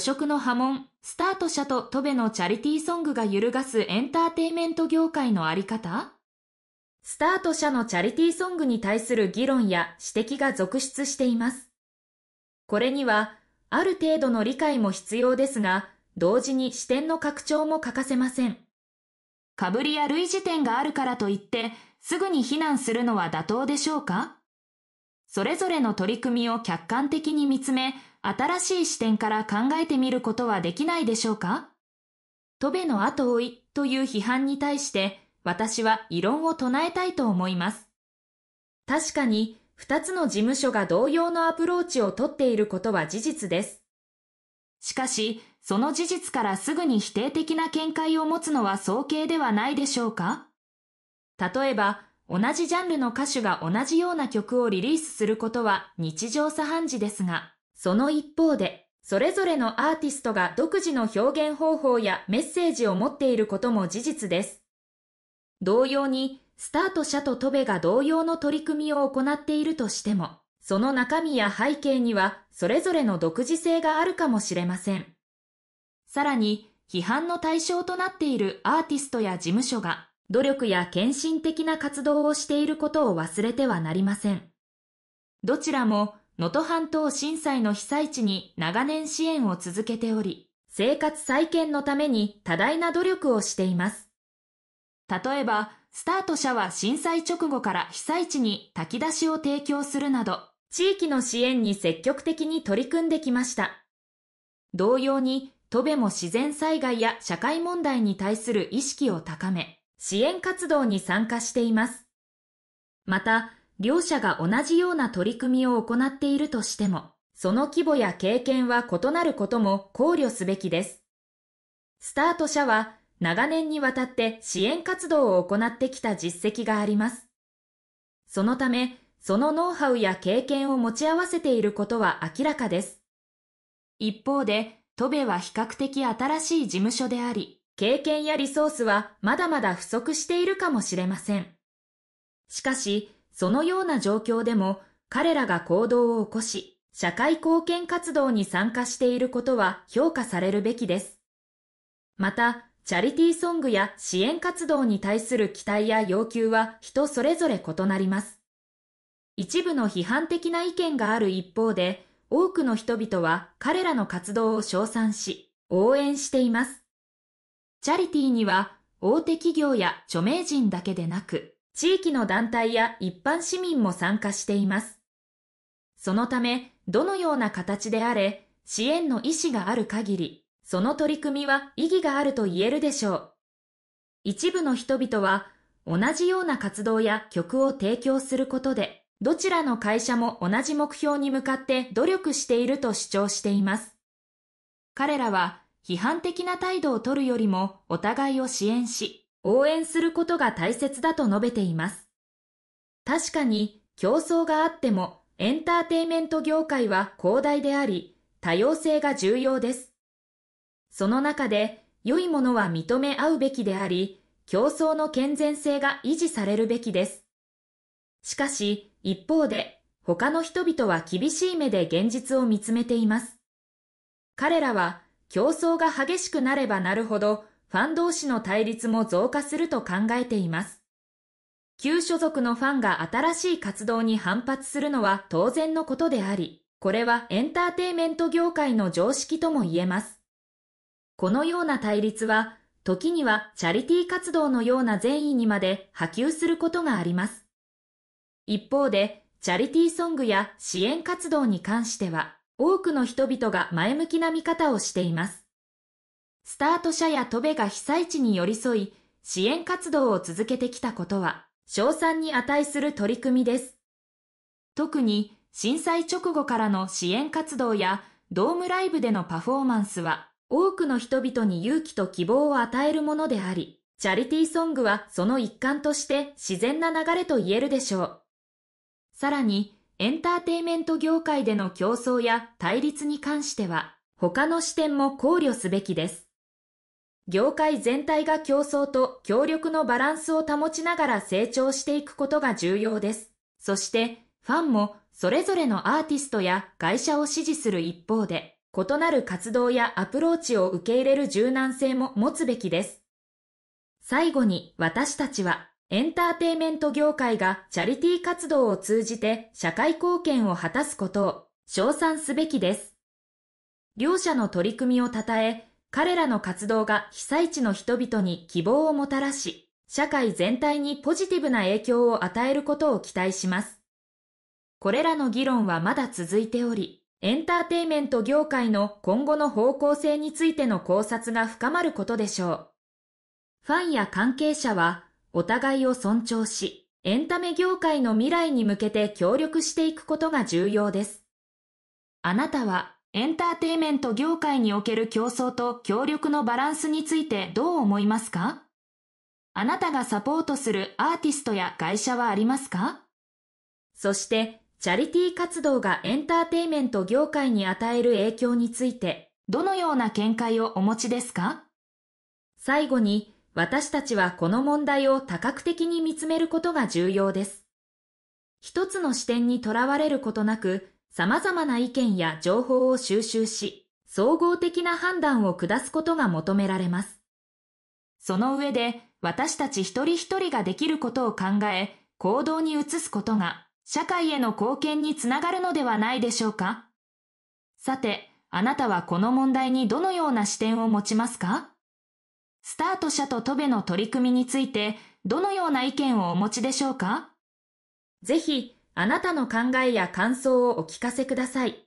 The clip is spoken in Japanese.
虚飾の波紋、スタート社とトベのチャリティーソングが揺るがすエンターテイメント業界のあり方スタート社のチャリティーソングに対する議論や指摘が続出しています。これには、ある程度の理解も必要ですが、同時に視点の拡張も欠かせません。かぶりや類似点があるからといって、すぐに非難するのは妥当でしょうかそれぞれの取り組みを客観的に見つめ、新しい視点から考えてみることはできないでしょうか戸ベの後追いという批判に対して私は異論を唱えたいと思います。確かに2つの事務所が同様のアプローチをとっていることは事実です。しかし、その事実からすぐに否定的な見解を持つのは早計ではないでしょうか例えば、同じジャンルの歌手が同じような曲をリリースすることは日常茶飯事ですが、その一方で、それぞれのアーティストが独自の表現方法やメッセージを持っていることも事実です。同様に、スタート社とトベが同様の取り組みを行っているとしても、その中身や背景には、それぞれの独自性があるかもしれません。さらに、批判の対象となっているアーティストや事務所が、努力や献身的な活動をしていることを忘れてはなりません。どちらも、能登半島震災の被災地に長年支援を続けており、生活再建のために多大な努力をしています。例えば、スタート社は震災直後から被災地に炊き出しを提供するなど、地域の支援に積極的に取り組んできました。同様に、戸部も自然災害や社会問題に対する意識を高め、支援活動に参加しています。また、両者が同じような取り組みを行っているとしても、その規模や経験は異なることも考慮すべきです。スタート社は長年にわたって支援活動を行ってきた実績があります。そのため、そのノウハウや経験を持ち合わせていることは明らかです。一方で、トベは比較的新しい事務所であり、経験やリソースはまだまだ不足しているかもしれません。しかし、そのような状況でも彼らが行動を起こし、社会貢献活動に参加していることは評価されるべきです。また、チャリティーソングや支援活動に対する期待や要求は人それぞれ異なります。一部の批判的な意見がある一方で、多くの人々は彼らの活動を称賛し、応援しています。チャリティーには大手企業や著名人だけでなく、地域の団体や一般市民も参加しています。そのため、どのような形であれ、支援の意思がある限り、その取り組みは意義があると言えるでしょう。一部の人々は、同じような活動や曲を提供することで、どちらの会社も同じ目標に向かって努力していると主張しています。彼らは批判的な態度をとるよりもお互いを支援し、応援することが大切だと述べています。確かに競争があってもエンターテイメント業界は広大であり、多様性が重要です。その中で良いものは認め合うべきであり、競争の健全性が維持されるべきです。しかし、一方で、他の人々は厳しい目で現実を見つめています。彼らは、競争が激しくなればなるほど、ファン同士の対立も増加すると考えています。旧所属のファンが新しい活動に反発するのは当然のことであり、これはエンターテイメント業界の常識とも言えます。このような対立は、時にはチャリティー活動のような善意にまで波及することがあります。一方で、チャリティーソングや支援活動に関しては、多くの人々が前向きな見方をしています。スタート社や戸部が被災地に寄り添い、支援活動を続けてきたことは、賞賛に値する取り組みです。特に、震災直後からの支援活動や、ドームライブでのパフォーマンスは、多くの人々に勇気と希望を与えるものであり、チャリティーソングはその一環として自然な流れと言えるでしょう。さらに、エンターテイメント業界での競争や対立に関しては、他の視点も考慮すべきです。業界全体が競争と協力のバランスを保ちながら成長していくことが重要です。そして、ファンもそれぞれのアーティストや会社を支持する一方で、異なる活動やアプローチを受け入れる柔軟性も持つべきです。最後に私たちは、エンターテイメント業界がチャリティー活動を通じて社会貢献を果たすことを称賛すべきです。両者の取り組みを称え、彼らの活動が被災地の人々に希望をもたらし、社会全体にポジティブな影響を与えることを期待します。これらの議論はまだ続いており、エンターテイメント業界の今後の方向性についての考察が深まることでしょう。ファンや関係者は、お互いを尊重し、エンタメ業界の未来に向けて協力していくことが重要です。あなたはエンターテイメント業界における競争と協力のバランスについてどう思いますかあなたがサポートするアーティストや会社はありますかそして、チャリティー活動がエンターテイメント業界に与える影響について、どのような見解をお持ちですか最後に、私たちはこの問題を多角的に見つめることが重要です。一つの視点にとらわれることなく、様々な意見や情報を収集し、総合的な判断を下すことが求められます。その上で、私たち一人一人ができることを考え、行動に移すことが、社会への貢献につながるのではないでしょうかさて、あなたはこの問題にどのような視点を持ちますかスタート者とトベの取り組みについて、どのような意見をお持ちでしょうかぜひ、あなたの考えや感想をお聞かせください。